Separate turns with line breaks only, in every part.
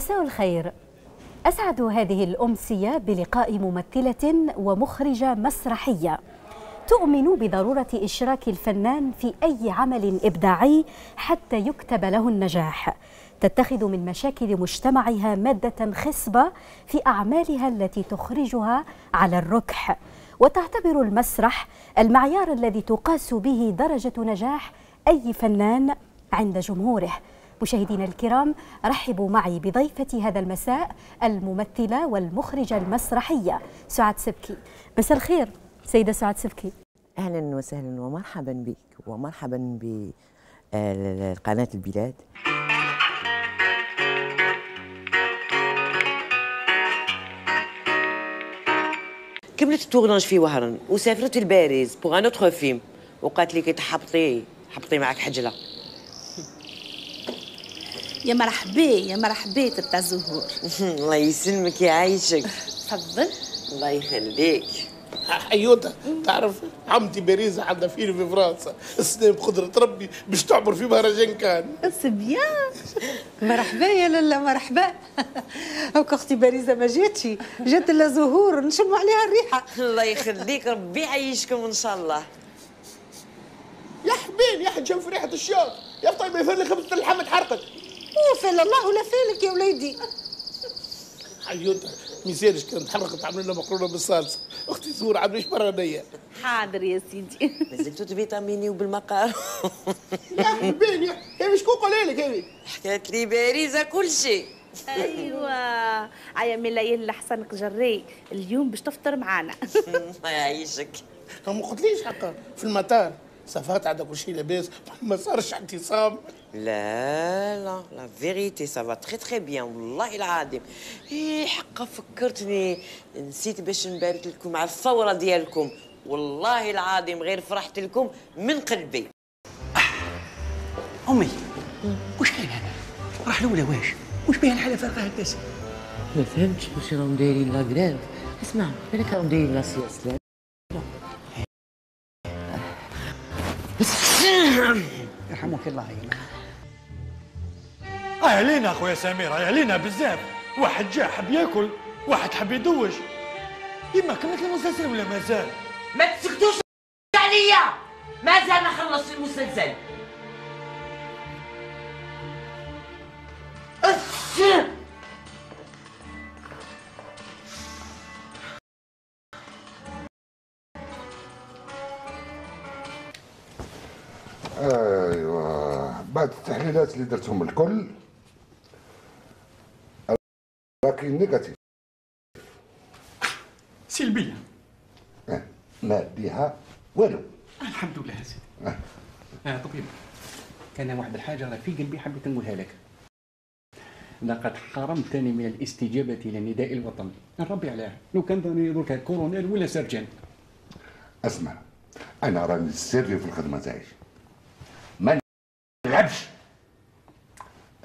مساء الخير أسعد هذه الأمسية بلقاء ممثلة ومخرجة مسرحية تؤمن بضرورة إشراك الفنان في أي عمل إبداعي حتى يكتب له النجاح تتخذ من مشاكل مجتمعها مادة خصبة في أعمالها التي تخرجها على الركح وتعتبر المسرح المعيار الذي تقاس به درجة نجاح أي فنان عند جمهوره مشاهدينا الكرام رحبوا معي بضيفتي هذا المساء الممثلة والمخرجة المسرحية سعاد سبكي مساء الخير سيدة سعاد سبكي
أهلا وسهلا ومرحبا بك ومرحبا بقناة آه، البلاد كملت التورناج في وهران وسافرت لباريس بوغ ان اوتر فيلم وقالت لي كي تحبطي حبطي معك حجله
يا مرحبا يا مرحبا تبتع الزهور
الله يسلمك يعيشك تفضل الله يخليك حيوطة تعرف عمتي باريزة عندها فيلم في فرنسا السنة بقدرة ربي باش تعبر في مهرجان كان سبيان مرحبا يا لالا مرحبا هاك اختي باريزة ما جاتش جات لها زهور نشموا عليها الريحة الله يخليك ربي يعيشكم ان شاء الله يا حبيبي يا حجم
في ريحة الشوك يا طيب ما خبزة اللحم تحرقت وفال الله لا فالك يا وليدي حيوتها ميسيرش كانت حرقت عملنا لنا مقرونه بالصلصه اختي
زهور برا بيا حاضر يا سيدي مازلتو تفيتاميني وبالمقار يا حبيبي يا شكون قال لك هذه حكات لي باريزه كل شيء ايوا عيا من ليل حسنك جري اليوم باش تفطر معانا الله يعيشك ما قلتليش حقا في المطار صفات عندك كل شيء
لاباس ما صارش اعتصام
لا لا لا فيغيتي سافا تخي تخي بيان والله العظيم اي حقا فكرتني نسيت باش نبارك لكم على الثوره ديالكم والله العظيم غير فرحت لكم من قلبي امي واش كاين هنا راح الاولى واش
واش بها الحاله فارقه هكا
ما فهمتش واش راهم دايرين لا اسمع بالك راهم دايرين لا سياسه
يعاونك الله يعينك آه، علينا اخويا سمير آه، علينا بزاف واحد جاء حب ياكل واحد حب يدوج يما كملت المسلسل ولا
مازال ما تسكتوش عليا مازال ما خلصت المسلسل
بعد التحليلات اللي درتهم الكل راكي نيجاتيف سلبيه آه. ما ديها والو الحمد لله سيدي آه. آه طبيب كان واحد الحاجه راه في قلبي حبيت نقولها لك لقد حرمتني من الاستجابه نداء الوطن نربي عليها لو كان راني درك كورونيل ولا سرجان اسمع انا راني سري في الخدمه تاعي تلعبش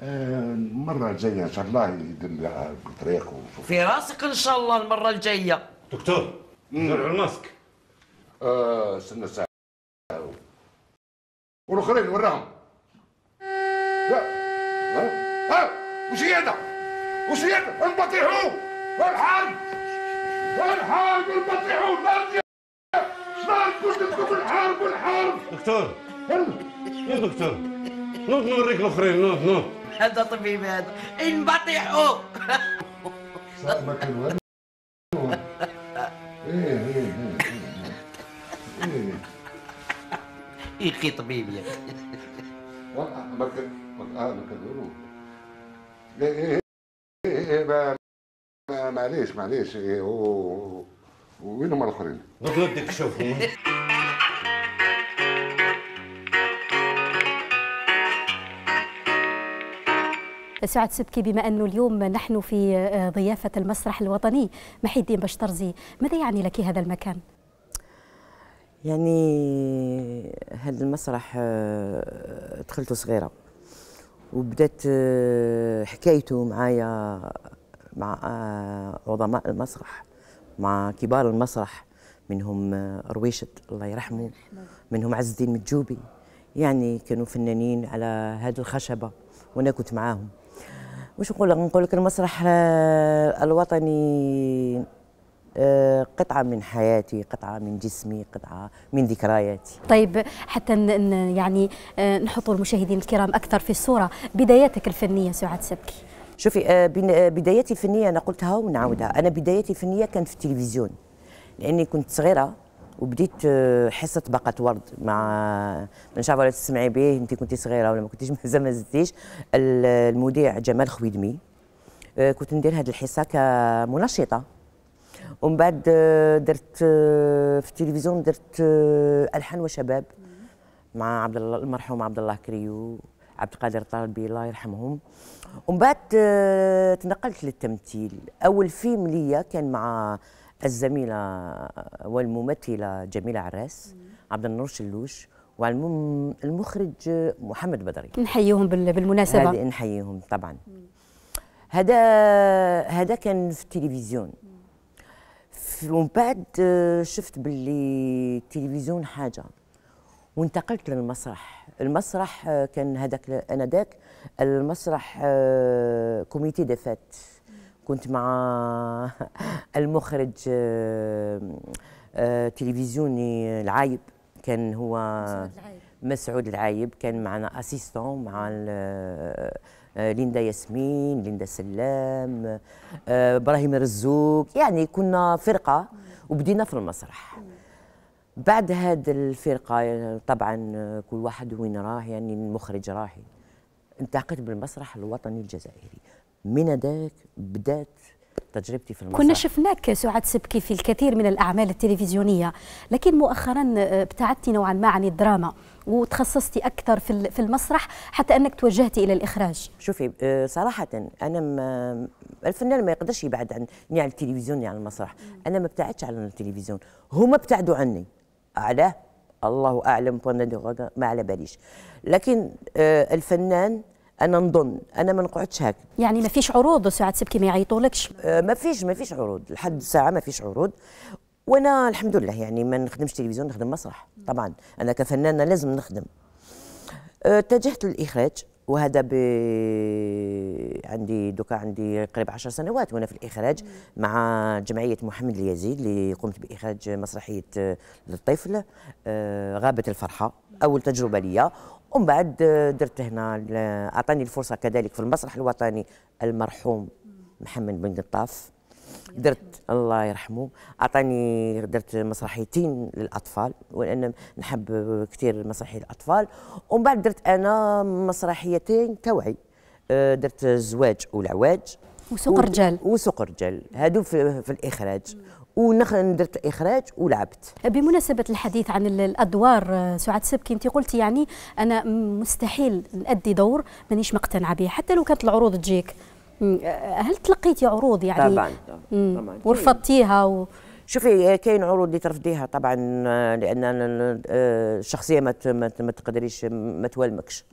آه، المرة الجاية إن شاء الله يدير الطريق ونشوف
في راسك إن شاء الله المرة الجاية
دكتور نزرع
الماسك راسك آه استنى ساعة والآخرين
وراهم لا ها وش هي هذا؟ وش هي هذا؟ انبطحوا الحال الحال انبطحوا شنو كنت تقول الحرب الحرب دكتور يا دكتور نوض نوريك الاخرين نوض نوض
هذا طبيب هذا انبطحوا
صاحبك الوالد ايه ايه ايه يخي إيه. إيه. إيه، طبيب يا ايه ايه معليش معليش وينهم الاخرين؟ دوك نوديك شوفهم سعاد سبكي بما أنه اليوم نحن في آه، ضيافة المسرح الوطني محي الدين بشترزي ماذا يعني لك هذا المكان؟
يعني هذا المسرح آه، دخلته صغيرة وبدات آه، حكايته معايا مع عظماء المسرح مع كبار المسرح منهم رويشد الله يرحمه منهم عز الدين متجوبي يعني كانوا فنانين على هذه الخشبة وأنا كنت معاهم واش نقول لك نقول لك المسرح آه، الوطني آه، قطعة من حياتي قطعة من جسمي قطعة من ذكرياتي
طيب حتى يعني آه، نحط المشاهدين الكرام أكثر في الصورة بداياتك الفنية سعاد سبكي
شوفي بداياتي الفنية أنا قلتها ونعاودها أنا بداياتي الفنية كانت في التلفزيون لأني كنت صغيرة وبديت آه، حصه باقه ورد مع من شاء ولا تسمعي به انت كنت صغيره ولا ما كنتيش مازال ما زدتيش المذيع جمال خويدمي آه، كنت ندير هذه الحصه كمنشطه ومن بعد آه، درت في التلفزيون درت الحان وشباب مع عبد الله المرحوم عبد الله كريو عبد القادر طالبي الله يرحمهم ومن بعد تنقلت للتمثيل اول فيلم ليا كان مع الزميلة والممثلة جميلة عراس عبد النور شلوش والمخرج محمد بدري
نحييهم بالمناسبة
نحييهم طبعا هذا هذا كان في التلفزيون ومن بعد شفت باللي التلفزيون حاجة وانتقلت للمسرح المسرح كان هذاك انذاك المسرح كوميتي دفات كنت مع المخرج آه، آه، تلفزيوني العايب كان هو مسعود العايب كان معنا اسيستون مع آه، ليندا ياسمين ليندا سلام ابراهيم رزوق يعني كنا فرقه وبدينا في المسرح بعد هذه الفرقه طبعا كل واحد وين راه يعني المخرج راهي انتقلت بالمسرح الوطني الجزائري من ذاك بدات تجربتي في المسرح كنا
شفناك سعاد سبكي في الكثير من الأعمال التلفزيونية لكن مؤخرا آه، ابتعدتي نوعا ما عن الدراما وتخصصتي أكثر في المسرح حتى أنك توجهتي إلى الإخراج
شوفي آه، صراحة أنا ما الفنان ما يقدرش يبعد عن يعني على التلفزيون يعني على المسرح أنا ما ابتعدتش عن التلفزيون هما ابتعدوا عني علاه الله أعلم ما على باليش لكن آه، الفنان انا نظن انا ما نقعدش هكا
يعني ما فيش عروض ساعات
سبكي ما يعيطولكش أه، ما فيش ما فيش عروض لحد الساعه ما فيش عروض وانا الحمد لله يعني ما نخدمش تلفزيون نخدم مسرح طبعا انا كفنانه لازم نخدم أه، اتجهت للاخراج وهذا ب عندي دوكا عندي قريب 10 سنوات وانا في الاخراج مع جمعيه محمد اليزيد اللي قمت باخراج مسرحيه أه، للطفل غابه الفرحه اول تجربه ليا ومن بعد درت هنا اعطاني الفرصه كذلك في المسرح الوطني المرحوم محمد بن قطاف درت الله يرحمه اعطاني درت مسرحيتين للاطفال وانا نحب كثير مسرحيه الاطفال ومن بعد درت انا مسرحيتين توعي آه، درت الزواج والعواج وسوق الرجال وسوق الرجال هادو في, في الاخراج ودرت اخراج
ولعبت بمناسبه الحديث عن الادوار آه، سعاد سبكي انت قلتي يعني انا مستحيل نادي دور مانيش مقتنعه به حتى لو كانت العروض تجيك آه، هل تلقيتي عروض يعني طبعا طبعا ورفضتيها و... شوفي آه، كاين عروض اللي
ترفضيها طبعا لان الشخصيه ما تقدريش ما توالمكش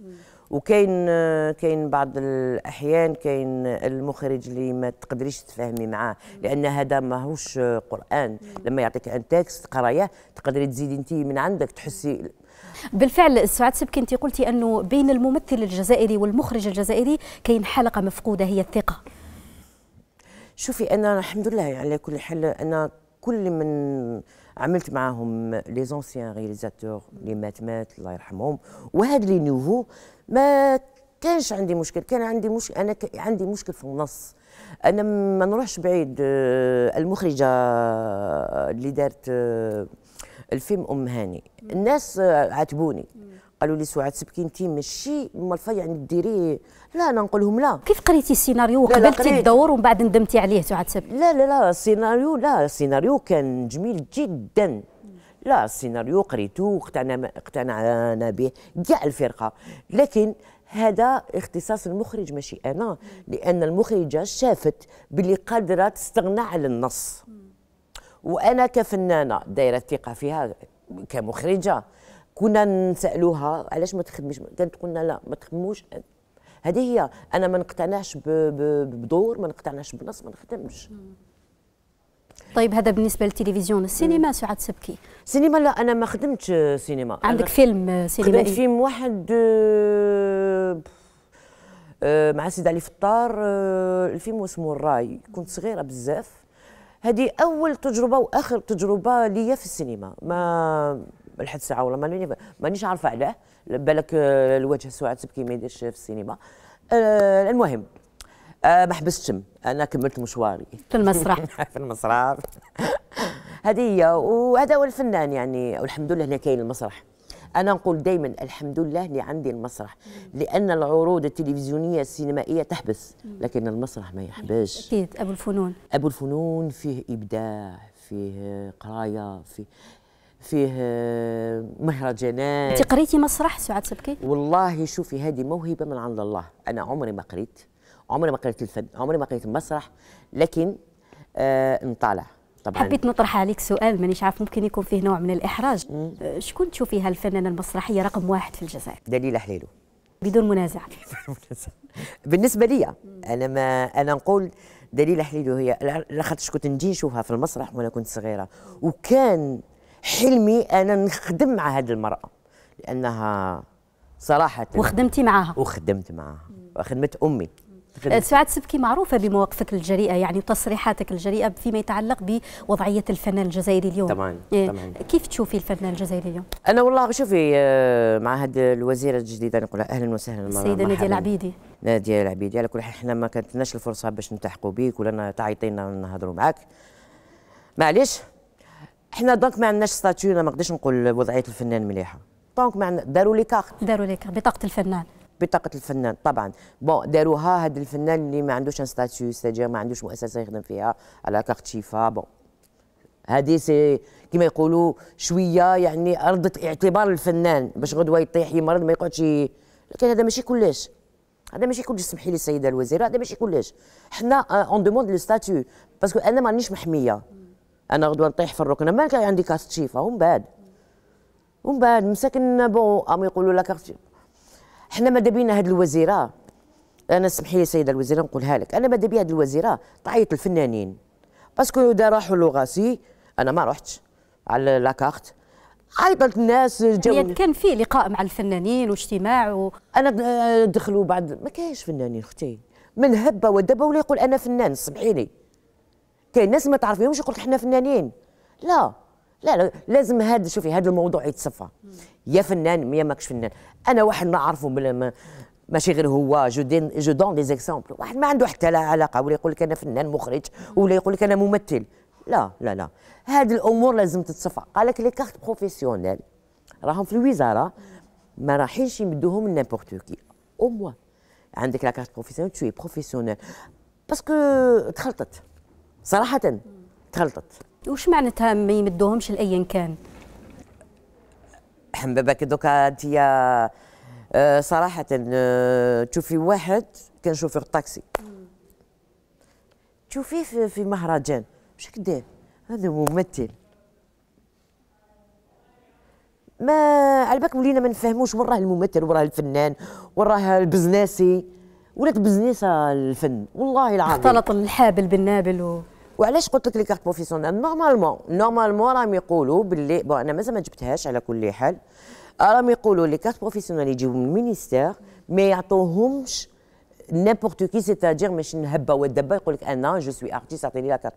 وكاين كاين بعض الاحيان كاين المخرج اللي ما تقدريش تفهمي معاه لان هذا ماهوش قران لما يعطيك ان تكست تقرايه تقدري تزيدي انت من عندك تحسي
بالفعل سعاد سبكي انت قلتي انه بين الممثل الجزائري والمخرج الجزائري كاين حلقه مفقوده هي الثقه
شوفي انا الحمد لله على يعني كل حال انا كل من عملت معاهم لي زونسيان غيليزاتور اللي مات مات الله يرحمهم وهاد لي نوفو ما كانش عندي مشكل كان عندي مش انا ك... عندي مشكل في النص انا ما نروحش بعيد آه، المخرجه آه، اللي دارت آه، الفيلم ام هاني الناس عاتبوني قالوا لي سعاد سبكي انت ماشي مالفه يعني ديري
لا انا نقول لهم لا كيف قريتي السيناريو وقبلتي الدور
ومن بعد ندمتي عليه سعاد سبكي لا لا لا السيناريو لا السيناريو كان جميل جدا لا السيناريو قريتو اقتنعنا اقتنعنا به كاع الفرقه لكن هذا اختصاص المخرج ماشي انا لان المخرجه شافت باللي قادره تستغنى على النص وانا كفنانه دايره الثقه فيها كمخرجه كنا نسالوها علاش ما تخدميش كانت قلنا لا ما تخدموش هذه هي انا ما نقتنعش بدور ما نقتنعش بنص ما نخدمش
طيب هذا بالنسبه للتلفزيون السينما سعاد سبكي
سينما لا انا ما خدمتش سينما عندك فيلم آه، سينمائي خدمت فيلم واحد آه، آه، مع سيد علي فطار الفيلم اسمه الراي كنت صغيره بزاف هذه اول تجربه واخر تجربه ليا في السينما ما لحد الساعه والله ماني مانيش عارفه علاه بالك الوجه سعاد سبكي ما يديرش في السينما المهم آه، ما حبستش انا كملت مشواري في المسرح في المسرح هذه هي وهذا هو الفنان يعني والحمد لله اللي كاين المسرح انا نقول دائما الحمد لله اللي عندي المسرح لان العروض التلفزيونيه السينمائيه تحبس لكن المسرح ما يحبسش
اكيد ابو الفنون
ابو الفنون فيه ابداع فيه قرايه فيه فيه مهرجانات انت
قريتي مسرح سعاد سبكي
والله شوفي هذه موهبه من عند الله انا عمري ما قريت عمري ما قريت الفن عمري ما قريت المسرح لكن آه نطالع طبعا حبيت
نطرح عليك سؤال مانيش عارف ممكن يكون فيه نوع من الاحراج آه شكون تشوفيها الفنانه المسرحيه رقم واحد في الجزائر
دليل حليلو بدون منازع بالنسبه لي انا ما انا نقول دليلة حليلو هي لاخاطش كنت نجي نشوفها في المسرح وانا كنت صغيره وكان حلمي انا نخدم مع هذه المراه لانها صراحه وخدمتي معاها وخدمت معاها وخدمت امي أه،
سعاد سبكي معروفة بمواقفك الجريئة يعني وتصريحاتك الجريئة فيما يتعلق بوضعية الفنان الجزائري اليوم
طبعا, إيه. طبعا.
كيف تشوفي الفنان الجزائري اليوم؟
أنا والله شوفي أه، مع هذه الوزيرة الجديدة نقول أهلا وسهلا السيدة نادية العبيدي نادية العبيدي على كل حال احنا ما كانتناش الفرصة باش نلتحقوا بيك ولا تعيطينا نهضروا معك معليش احنا دونك ما عندناش ستاتيو ما نقدرش نقول وضعيه الفنان مليحه
دونك ما عندنا داروا لي كارت داروا لي كارت بطاقه الفنان
بطاقه الفنان طبعا بون داروها هذا الفنان اللي ما عندوش ان ستاتيو سيتاجير ما عندوش مؤسسه يخدم فيها على كارت شيفا بون هذه سي كما يقولوا شويه يعني ارضه اعتبار الفنان باش غدوه يطيح يمرض ما يقعدش لكن هذا ماشي كلش هذا ماشي كلش سمحي لي السيده الوزيره هذا ماشي كلش حنا اون دوموند لو ستاتيو باسكو انا مانيش محميه انا غدوه نطيح في الركنة ما كان عندي كارت شيفا ومن بعد ومن بعد مساكن بون ام يقولوا لا كارت حنا ماذا بينا هاد الوزيره انا اسمحي لي سيده الوزيره نقولها لك انا ماذا بيا هاد الوزيره تعيط الفنانين باسكو دا راحوا لوغاسي انا ما رحتش على لاكارت
عيطت الناس جو يعني كان في لقاء مع الفنانين واجتماع
و... انا آه، دخلوا بعد ما كاينش فنانين اختي من هبه ودبه ولا يقول انا فنان سمحيني لي كاين ناس ما تعرفيهمش يقول لك حنا فنانين لا لا لا لازم هذا شوفي هذا الموضوع يتصفى يا فنان يا ماكش فنان انا واحد ما ماشي غير هو جو دين جو دون دي زيكسامبل واحد ما عنده حتى لا علاقه ولا يقول لك انا فنان مخرج ولا يقول لك انا ممثل لا لا لا هذه الامور لازم تتصفى قال لك لي كارت بروفيسيونيل راهم في الوزاره ما راحينش يمدوهم لنيمبورت كي او موا عندك لا كارت بروفيسيونيل تشوي بروفيسيونيل باسكو تخلطت صراحه تخلطت
وش معناتها ما يمدوهمش لايا كان
حمبابك دوكا انت آه، صراحه آه، تشوفي واحد كان شوفير طاكسي تشوفيه في, مهرجان واش كدير هذا ممثل ما على بالك ولينا ما نفهموش وين راه الممثل وراه الفنان وراه البزناسي ولات بزنيسه الفن والله العظيم اختلط الحابل بالنابل و... وعلاش قلت لك لي كارت بروفيسيونيل نورمالمون نورمالمون راهم يقولوا باللي بون انا مازال ما جبتهاش على كل حال آه، راهم يقولوا لي كارت بروفيسيونيل يجيو من المينيستير ما يعطوهمش نيمبورت كي سيتادير مش نهبه ودبه يقول لك انا جو سوي ارتيست اعطيني لا كارت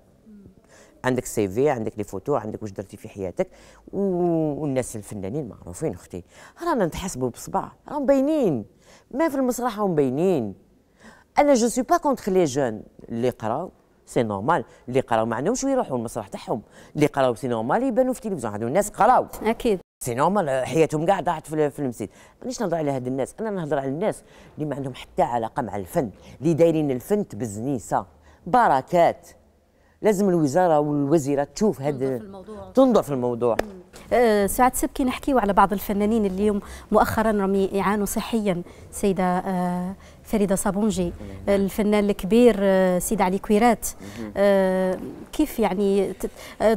عندك سي في عندك لي فوتو عندك واش درتي في حياتك والناس الفنانين معروفين اختي رانا نتحسبوا بصبع راهم باينين ما في المسرح راهم باينين انا جو سوي با كونتخ لي جون اللي قراو سي نورمال اللي قراو ما عندهمش ويروحوا المسرح تاعهم اللي قراو سي نورمال يبانوا في التلفزيون هذو الناس قراو اكيد سي نورمال حياتهم كاع ضاعت في المسيد مانيش نهضر على هاد الناس انا نهضر على الناس اللي ما عندهم حتى علاقه مع الفن اللي دايرين الفن تبزنيسه بركات لازم الوزاره والوزيره تشوف هذا تنظر في الموضوع
أه سعاد سبكي نحكيو على بعض الفنانين اليوم مؤخرا راهم يعانوا صحيا سيده أه فريده صابونجي آه، الفنان الكبير آه، سيد علي كويرات آه، كيف يعني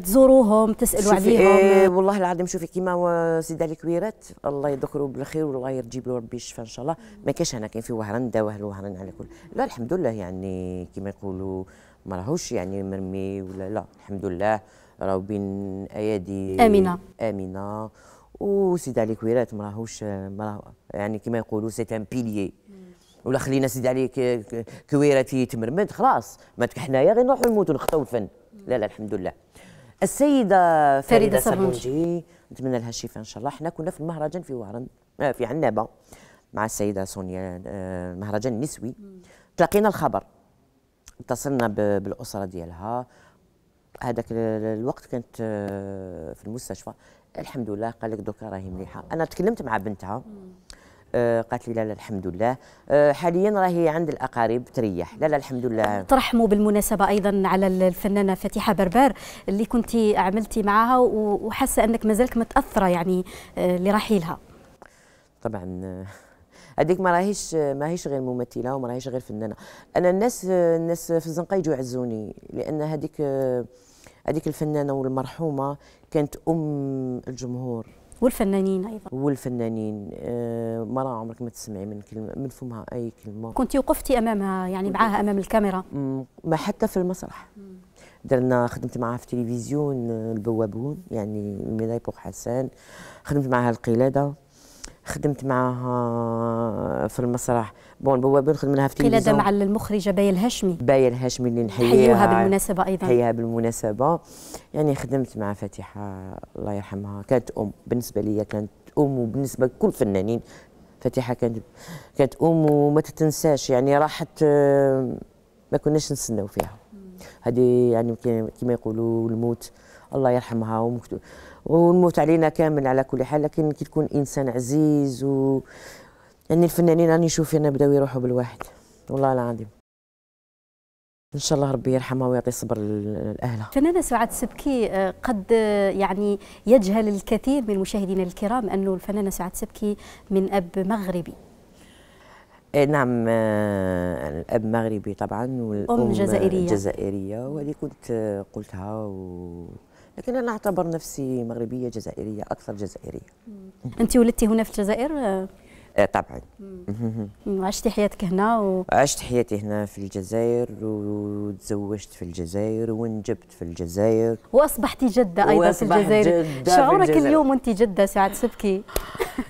تزوروهم تسالوا عليهم إيه
والله العظيم شوفي كيما سيد علي كويرات الله يذكره بالخير والله يجيب له ربي الشفاء ان شاء الله ما كاش هنا كاين في وهران داوه وهران على كل لا الحمد لله يعني كيما يقولوا ما راهوش يعني مرمي ولا لا الحمد لله راهو بين ايادي امنه امنه وسيد علي كويرات ما راهوش يعني كما يقولوا سي ان بيليي ولا خلينا سيدي عليك كويرتي تمرمد خلاص ما حنايا غير نروحوا نموتوا نخطوا الفن لا لا الحمد لله السيده فريده صبونجي نتمنى لها الشفاء ان شاء الله حنا كنا في المهرجان في وهران آه، في عنابه مع السيده سونيا المهرجان آه، النسوي تلاقينا الخبر اتصلنا بالاسره ديالها هذاك الوقت كانت آه، في المستشفى الحمد لله قال لك دوكا راهي مليحه انا تكلمت مع بنتها آه، قالت لي لا لا الحمد لله آه، حاليا راهي عند الاقارب تريح لا لا الحمد لله
ترحموا بالمناسبه ايضا على الفنانه فتيحه بربار اللي كنت عملتي معها وحاسه انك مازالك متاثره يعني آه، لرحيلها
طبعا هذيك ما راهيش ماهيش غير ممثله وما راهيش غير فنانه انا الناس الناس في الزنقه يجوا يعزوني لان هذيك هذيك الفنانه والمرحومه كانت ام الجمهور
والفنانين ايضا
والفنانين آه، ما راه عمرك ما تسمعي من كلمه من فمها اي كلمه كنت
وقفتي امامها يعني معاها امام الكاميرا ما حتى في المسرح
درنا خدمت معها في التلفزيون آه، البوابون يعني ميلاي بوغ حسان خدمت معها القلاده خدمت معها في المسرح بون بوا بنخدم منها في التلفزيون قيل مع المخرجه بايا الهاشمي بايا الهاشمي اللي نحييها بالمناسبه ايضا نحييها بالمناسبه يعني خدمت مع فاتحه الله يرحمها كانت ام بالنسبه لي كانت ام وبالنسبه لكل فنانين فاتحه كانت كانت ام وما تتنساش يعني راحت ما كناش نستناو فيها هذه يعني كما يقولوا الموت الله يرحمها ومكتوب والموت علينا كامل على كل حال لكن كي تكون انسان عزيز و يعني الفنانين راني نشوف انا بداو يروحوا بالواحد والله العظيم ان شاء الله ربي يرحمها ويعطي صبر لاهلها
فنانه سعاد سبكي آه، قد آه، يعني يجهل الكثير من مشاهدينا الكرام انه الفنانه سعاد سبكي من اب مغربي
إيه، نعم آه، الاب مغربي طبعا والام جزائريه جزائريه وهذه كنت قلتها و... لكن انا اعتبر نفسي مغربيه جزائريه اكثر جزائريه
انت ولدتي هنا في الجزائر آه، طبعا عشت حياتك هنا و...
عشت حياتي هنا في الجزائر وتزوجت في الجزائر وانجبت في الجزائر
واصبحت جده ايضا في الجزائر جدة شعورك في الجزائر. اليوم وانت جده ساعات تبكي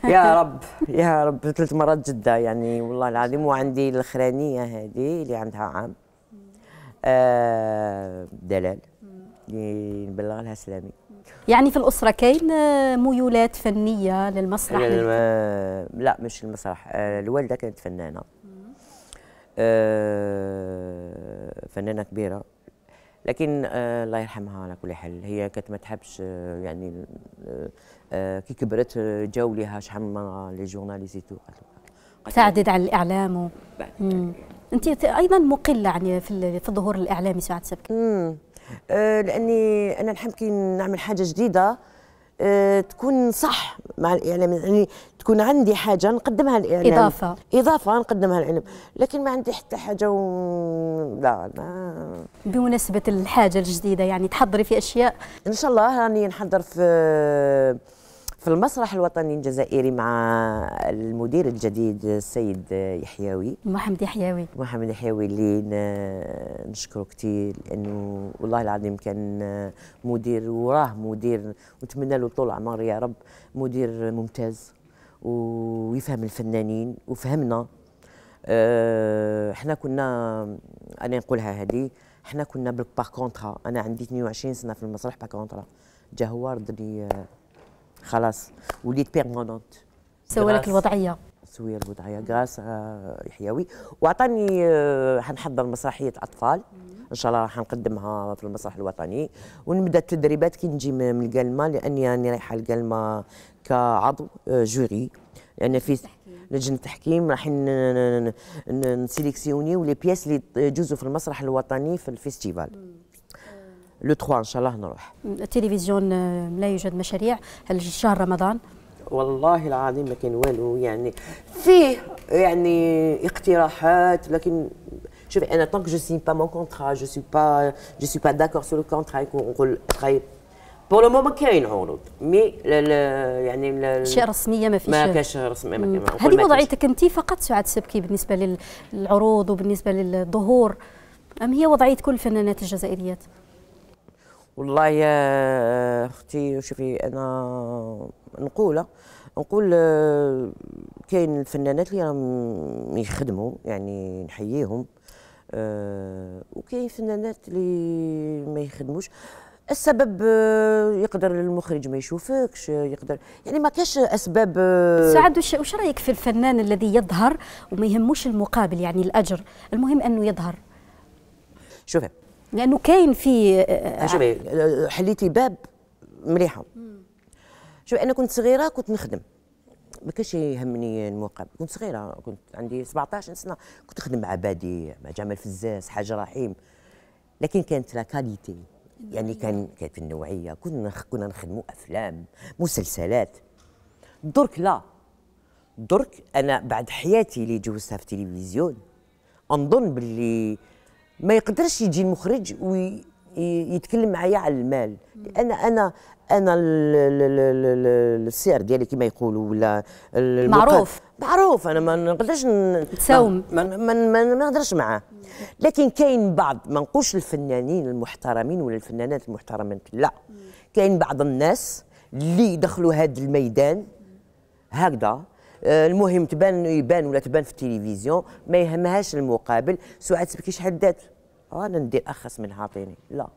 يا
رب يا رب ثلاث مرات جده يعني والله العظيم وعندي الاخرانيه هذه اللي عندها عام آه دلال اللي نبلغ لها سلامي
يعني في الأسرة كاين آه، ميولات فنية للمسرح يعني
الم... لا مش المسرح آه، الوالدة كانت فنانة آه، فنانة كبيرة لكن الله يرحمها على كل حال هي كانت ما تحبش يعني كي كبرت جاو ليها شحال من لي جورناليزيتو
تعدد على الاعلام و... انت ايضا مقله يعني في الظهور الاعلامي سعاد سبكي آه، لاني انا نحب كي نعمل حاجه جديده
آه، تكون صح مع الاعلام يعني تكون عندي حاجه نقدمها للاعلام اضافه اضافه نقدمها للاعلام لكن ما عندي حتى حاجه و... لا ما
بمناسبه الحاجه الجديده يعني تحضري في اشياء
ان شاء الله راني نحضر في آه، في المسرح الوطني الجزائري مع المدير الجديد السيد يحيوي
محمد يحيوي
محمد يحيوي اللي نشكره كثير لانه والله العظيم كان مدير وراه مدير ونتمنى له طول عمر يا رب مدير ممتاز ويفهم الفنانين وفهمنا آه، احنا كنا انا نقولها هذه احنا كنا بالباكونترا انا عندي 22 سنه في المسرح باكونترا جا هو رد لي خلاص وليت بيرمونونت
سوى لك الوضعيه
سوي الوضعية غراس يحيوي وعطاني حنحضر مسرحية أطفال إن شاء الله راح نقدمها في المسرح الوطني ونبدا التدريبات كي نجي من القلمة لأني راني رايحة القلمة كعضو آه، جوري لأن يعني في لجنة التحكيم راح نسيليكسيوني ولي بياس اللي يجوزوا في المسرح الوطني في الفيستيفال لو 3 ان شاء الله نروح
التلفزيون آه، لا يوجد مشاريع هل شهر رمضان
والله العظيم ما كان والو يعني فيه يعني اقتراحات لكن شوف انا طونك جو سي با مون كونترا جو سو با جو سي با داكور سو لو كونترا نقول خايب بور لو مومون كاين عروض مي يعني اشياء رسميه
ما فيش ما كاش
رسميه ما هذه وضعيتك
انت فقط سعاد السبكي بالنسبه للعروض وبالنسبه للظهور ام هي وضعيه كل الفنانات الجزائريات
والله يا اختي شوفي انا نقول نقول آه، كاين الفنانات اللي راهم يخدموا يعني نحييهم آه، وكاين فنانات اللي ما يخدموش السبب آه، يقدر المخرج ما
يشوفكش
يقدر يعني ما كاش اسباب سعد
وش رايك في الفنان الذي يظهر وما يهموش المقابل يعني الاجر المهم انه يظهر شوفي لانه كاين في آه،
شوفي حليتي باب مليحه شوفي انا كنت صغيره كنت نخدم ما كانش يهمني المقابل كنت صغيره كنت عندي 17 سنه كنت نخدم مع بادي مع جمال فزاز حاج رحيم لكن كانت لا كاليتي يعني كان كانت النوعيه كنا كنا نخدموا افلام مسلسلات درك لا درك انا بعد حياتي اللي جوزتها في التلفزيون نظن باللي ما يقدرش يجي المخرج ويتكلم معايا على المال لان انا انا السعر ديالي كما يقولوا ولا معروف معروف انا ما نقدرش نتساوم ما, ما, ما, ما نهضرش معاه لكن كاين بعض ما نقولش الفنانين المحترمين ولا الفنانات المحترمات لا كاين بعض الناس اللي دخلوا هذا الميدان هكذا آه، المهم تبان يبان ولا تبان في التلفزيون ما يهمهاش المقابل سعاد شحال دات آه، انا ندير اخس من عاطيني لا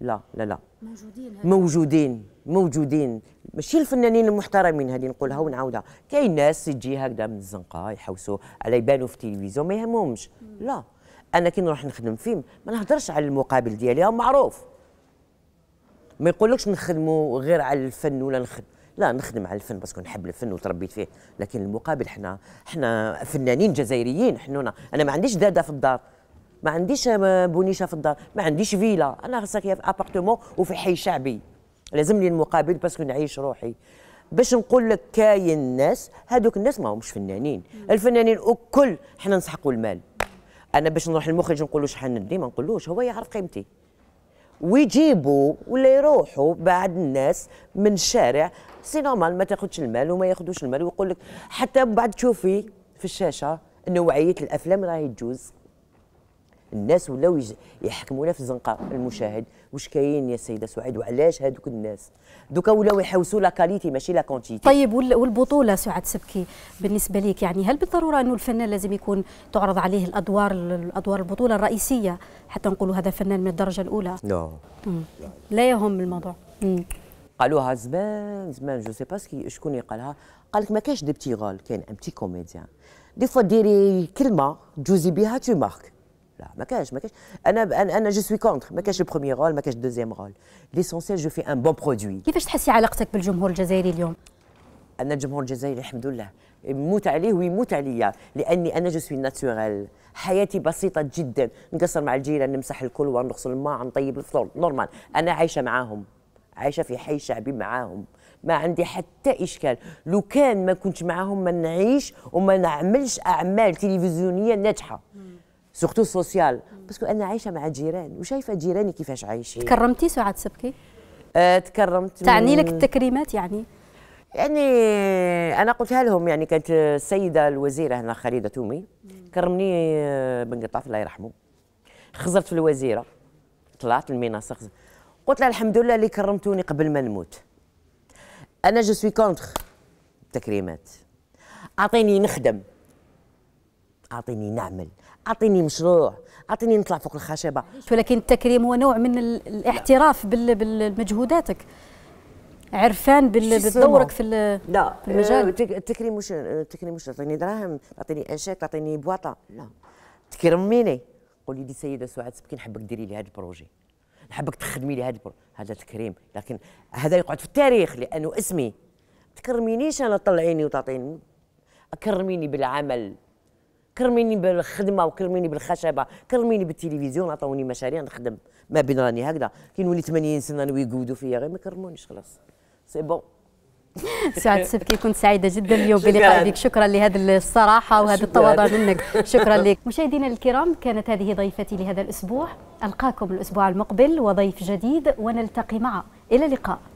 لا لا لا موجودين موجودين موجودين ماشي الفنانين المحترمين هذه نقولها ونعاودها كاين ناس تجي هكذا من الزنقه يحوسوا على يبانوا في التلفزيون ما يهمهمش لا انا كي نروح نخدم فيلم ما نهضرش على المقابل ديالي معروف ما يقولكش نخدموا غير على الفن ولا نخدم لا نخدم على الفن باسكو نحب الفن وتربيت فيه لكن المقابل حنا حنا فنانين جزائريين حنونا انا ما عنديش داده في الدار ما عنديش بونيشه في الدار ما عنديش فيلا انا ساكنه في ابارتمون وفي حي شعبي لازمني المقابل باسكو نعيش روحي باش نقول لك كاين ناس هذوك الناس ما همش فنانين الفنانين الكل حنا نسحقوا المال انا باش نروح للمخرج نقول له شحال ندي ما نقولوش هو يعرف قيمتي ويجيبوا ولا يروحوا بعد الناس من الشارع سي نورمال ما تاخذش المال وما ياخذوش المال ويقول لك حتى من بعد تشوفي في الشاشه نوعيه الافلام راهي تجوز الناس ولاو يحكمونا في الزنقه المشاهد واش كاين يا سيده سعاد وعلاش هذوك الناس دوكا ولاو يحوسوا لا كاليتي ماشي لا كونتيتي طيب
والبطوله سعاد سبكي بالنسبه ليك يعني هل بالضروره انه الفنان لازم يكون تعرض عليه الادوار الادوار البطوله الرئيسيه حتى نقولوا هذا فنان من الدرجه الاولى لا لا يهم الموضوع مم.
قالوها زمان زمان جو سي با شكون اللي قالها قال لك ما كاش دي بتي غول كاين ان بتي كوميديان دي فوا ديري كلمه تجوزي بها تو مارك لا ما كاش ما كاش انا انا انا جو سوي كونتر ما كاش بروميي رول ما كاش دوزيام رول ليسونسيال جو في ان بون برودوي
كيفاش تحسي علاقتك بالجمهور الجزائري اليوم
انا الجمهور الجزائري الحمد لله يموت عليه ويموت عليا لاني انا جو سوي ناتورال حياتي بسيطه جدا نقصر مع الجيران نمسح الكل ونغسل الماء نطيب الفطور نورمال انا عايشه معاهم عايشه في حي شعبي معاهم ما عندي حتى اشكال لو كان ما كنتش معاهم ما نعيش وما نعملش اعمال تلفزيونيه ناجحه سورتو سوسيال باسكو انا عايشه مع جيران وشايفه جيراني كيفاش عايشين
تكرمتي سعاد سبكي
آه تكرمت تعني لك
التكريمات يعني
يعني انا قلتها لهم يعني كانت السيده الوزيره هنا خالده تومي كرمني آه، بن قطاف الله يرحمه خزرت في الوزيره طلعت المنصه خزرت قلت لها الحمد لله اللي كرمتوني قبل ما نموت انا جو سوي كونتر التكريمات اعطيني نخدم
اعطيني نعمل اعطيني مشروع اعطيني نطلع فوق الخشبه ولكن التكريم هو نوع من الاعتراف بمجهوداتك عرفان بدورك في لا في المجال
آه، التكريم مش التكريم مش تعطيني دراهم تعطيني اشاك تعطيني بواطه لا تكرميني قولي لي سيده سعاد سبكي نحبك ديري لي هذا البروجي نحبك تخدمي لي هذا هذا تكريم لكن هذا يقعد في التاريخ لانه اسمي تكرمينيش انا طلعيني وتعطيني كرميني بالعمل كرميني بالخدمه وكرميني بالخشبه كرميني بالتلفزيون عطوني مشاريع نخدم ما بين راني هكذا كي نولي 80 سنه ويقودوا فيا غير ما كرمونيش خلاص سي بون
سعاد السبكي كنت سعيدة جدا اليوم بلقاء بك شكرا لهذا الصراحة وهذا التواضع منك شكرا لك مشاهدينا الكرام كانت هذه ضيفتي لهذا الأسبوع ألقاكم الأسبوع المقبل وضيف جديد ونلتقي معه إلى اللقاء